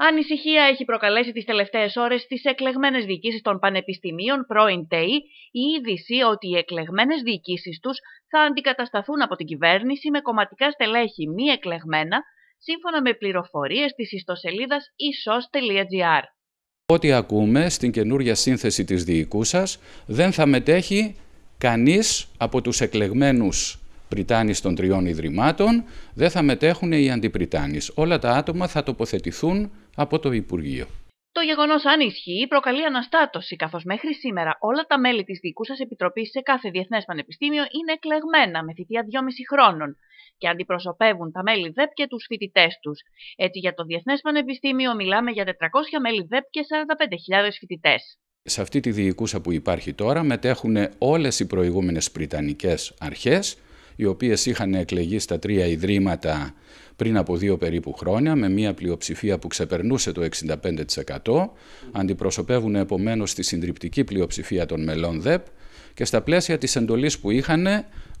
Ανησυχία έχει προκαλέσει τις τελευταίες ώρες τις εκλεγμένες διοικήσεις των πανεπιστημίων πρώην ΤΕΗ η είδηση ότι οι εκλεγμένες διοικήσεις τους θα αντικατασταθούν από την κυβέρνηση με κομματικά στελέχη μη εκλεγμένα, σύμφωνα με πληροφορίες της ιστοσελίδας isos.gr. Ό,τι ακούμε στην καινούρια σύνθεση της σας δεν θα μετέχει κανείς από τους εκλεγμένους Πριτάνης των τριών Ιδρυμάτων, δεν θα μετέχουν οι αντιπριτάνης. Όλα τα άτομα θα τοποθετηθούν από το Υπουργείο. Το γεγονός, αν ισχύει, προκαλεί αναστάτωση, καθώς μέχρι σήμερα όλα τα μέλη της Διοικούσα Επιτροπής σε κάθε διεθνές πανεπιστήμιο είναι εκλεγμένα με θητεία 2,5 χρόνων και αντιπροσωπεύουν τα μέλη ΔΕΠ και τους φοιτητές τους. Έτσι, για το Διεθνές Πανεπιστήμιο μιλάμε για 400 μέλη ΔΕΠ και 45.000 φοιτητές. Σε αυτή τη διοικούσα που υπάρχει τώρα μετέχουν όλες οι προηγούμενες πριτανικές αρχές οι οποίες είχαν εκλεγεί στα τρία ιδρύματα πριν από δύο περίπου χρόνια, με μια πλειοψηφία που ξεπερνούσε το 65%, αντιπροσωπεύουν επομένως τη συντριπτική πλειοψηφία των μελών ΔΕΠ και στα πλαίσια της εντολής που είχαν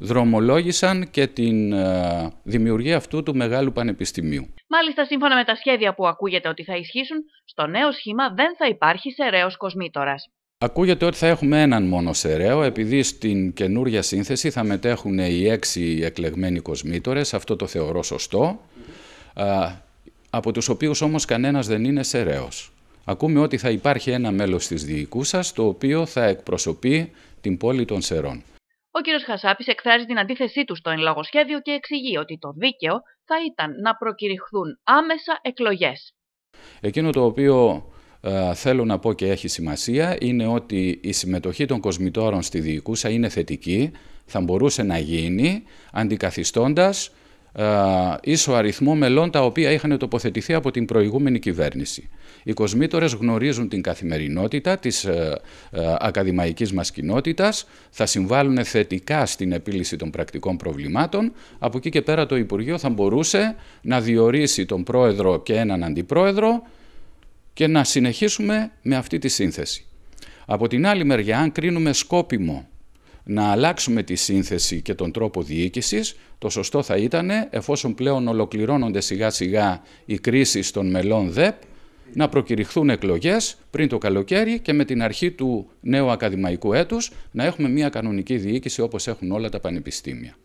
δρομολόγησαν και την ε, δημιουργία αυτού του μεγάλου πανεπιστημίου. Μάλιστα, σύμφωνα με τα σχέδια που ακούγεται ότι θα ισχύσουν, στο νέο σχήμα δεν θα υπάρχει σεραίος κοσμήτορας. Ακούγεται ότι θα έχουμε έναν μόνο σεραίο, επειδή στην καινούργια σύνθεση θα μετέχουν οι έξι εκλεγμένοι κοσμήτορες, αυτό το θεωρώ σωστό, από τους οποίους όμως κανένας δεν είναι σεραίος. Ακούμε ότι θα υπάρχει ένα μέλος της διοικούσας, το οποίο θα εκπροσωπεί την πόλη των Σερών. Ο κ. Χασάπης εκφράζει την αντίθεσή του στο εν λόγω σχέδιο και εξηγεί ότι το δίκαιο θα ήταν να προκηρυχθούν άμεσα εκλογές. Εκείνο το οποίο ε, θέλω να πω και έχει σημασία είναι ότι η συμμετοχή των κοσμητόρων στη διοικούσα είναι θετική, θα μπορούσε να γίνει αντικαθιστώντας ε, ίσο αριθμό μελών τα οποία είχαν τοποθετηθεί από την προηγούμενη κυβέρνηση. Οι κοσμήτορες γνωρίζουν την καθημερινότητα της ε, ε, ακαδημαϊκής μας κοινότητας, θα συμβάλλουν θετικά στην επίλυση των πρακτικών προβλημάτων. Από εκεί και πέρα το Υπουργείο θα μπορούσε να διορίσει τον πρόεδρο και έναν αντιπρόεδρο και να συνεχίσουμε με αυτή τη σύνθεση. Από την άλλη μεριά, αν κρίνουμε σκόπιμο να αλλάξουμε τη σύνθεση και τον τρόπο διοίκησης, το σωστό θα ήταν, εφόσον πλέον ολοκληρώνονται σιγά σιγά οι κρίσεις των μελών ΔΕΠ, να προκηρυχθούν εκλογές πριν το καλοκαίρι και με την αρχή του νέου ακαδημαϊκού έτους να έχουμε μια κανονική διοίκηση όπως έχουν όλα τα πανεπιστήμια.